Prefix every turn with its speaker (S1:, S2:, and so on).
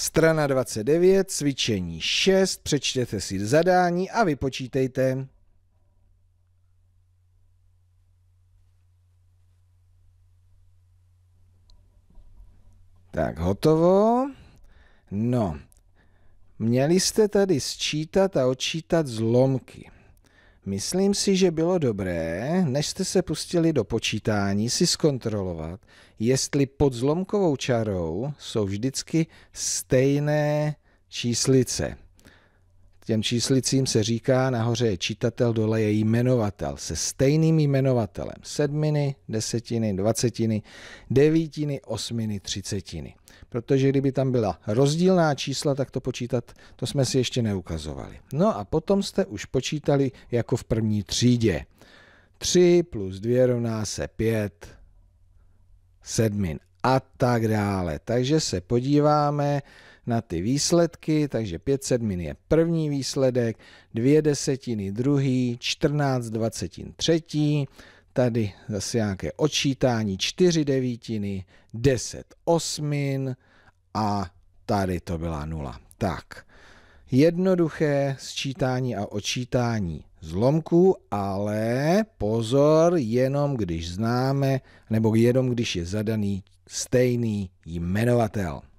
S1: Strana 29, cvičení 6, přečtěte si zadání a vypočítejte. Tak, hotovo. No, měli jste tady sčítat a odčítat zlomky. Myslím si, že bylo dobré, než jste se pustili do počítání, si zkontrolovat, jestli pod zlomkovou čarou jsou vždycky stejné číslice. Těm číslicím se říká, nahoře je čítatel, dole je jmenovatel, se stejným jmenovatelem. Sedminy, desetiny, dvacetiny, devítiny, osminy, třicetiny protože kdyby tam byla rozdílná čísla, tak to počítat, to jsme si ještě neukazovali. No a potom jste už počítali jako v první třídě. 3 plus 2 rovná se 5 sedmin a tak dále. Takže se podíváme na ty výsledky, takže 5 sedmin je první výsledek, 2 desetiny druhý, 14 dvacetin třetí, Tady zase nějaké odčítání 4 devítiny, 10 osmin a tady to byla nula. Tak, jednoduché sčítání a odčítání zlomků, ale pozor, jenom když známe, nebo jenom když je zadaný stejný jmenovatel.